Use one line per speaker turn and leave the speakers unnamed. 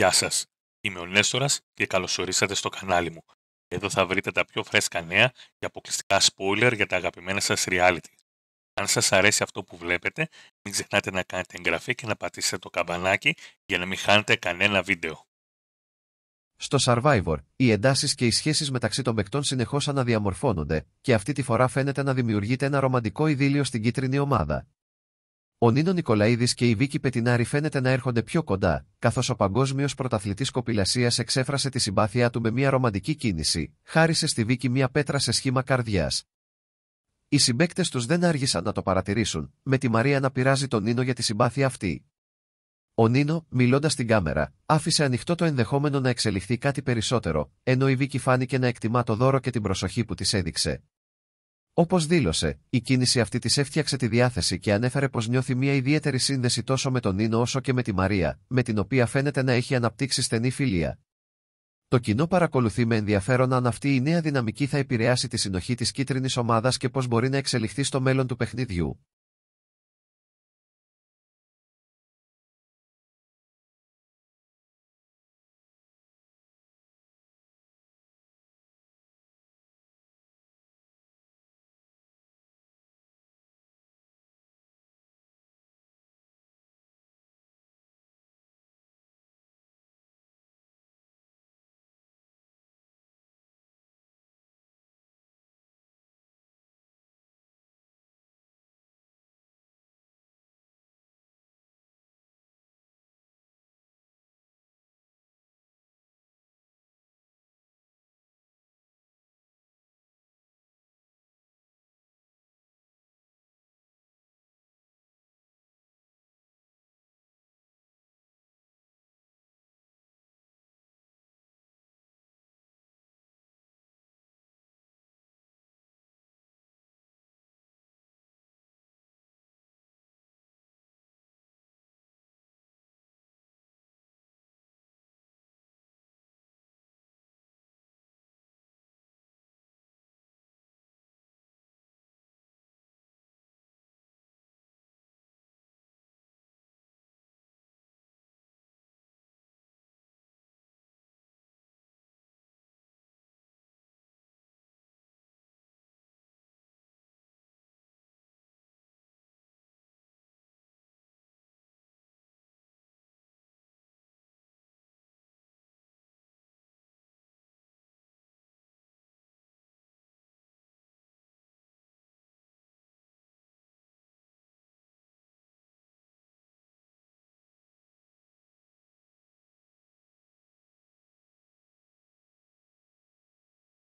Γεια σας, είμαι ο Νέστορας και καλωσορίσατε στο κανάλι μου. Εδώ θα βρείτε τα πιο φρέσκα νέα και αποκλειστικά spoiler για τα αγαπημένα σας reality. Αν σας αρέσει αυτό που βλέπετε, μην ξεχνάτε να κάνετε εγγραφή και να πατήσετε το καμπανάκι για να μην χάνετε κανένα βίντεο.
Στο Survivor, οι εντάσεις και οι σχέσεις μεταξύ των παικτών συνεχώς αναδιαμορφώνονται, και αυτή τη φορά φαίνεται να δημιουργείται ένα ρομαντικό ειδήλιο στην κίτρινη ομάδα. Ο Νίνο Νικολαίδης και η Βίκη Πετινάρη φαίνεται να έρχονται πιο κοντά, καθώς ο παγκόσμιος πρωταθλητής κοπηλασίας εξέφρασε τη συμπάθειά του με μια ρομαντική κίνηση, χάρισε στη Βίκη μια πέτρα σε σχήμα καρδιάς. Οι συμπέκτε τους δεν άργησαν να το παρατηρήσουν, με τη Μαρία να πειράζει τον Νίνο για τη συμπάθεια αυτή. Ο Νίνο, μιλώντας στην κάμερα, άφησε ανοιχτό το ενδεχόμενο να εξελιχθεί κάτι περισσότερο, ενώ η Βίκη φάνηκε να εκτιμά το δώρο και την προσοχή που της έδειξε. Όπως δήλωσε, η κίνηση αυτή της έφτιαξε τη διάθεση και ανέφερε πως νιώθει μια ιδιαίτερη σύνδεση τόσο με τον Νίνο όσο και με τη Μαρία, με την οποία φαίνεται να έχει αναπτύξει στενή φιλία. Το κοινό παρακολουθεί με ενδιαφέρον αν αυτή η νέα δυναμική θα επηρεάσει τη συνοχή της κίτρινης ομάδας και πώ μπορεί να εξελιχθεί στο μέλλον του παιχνιδιού.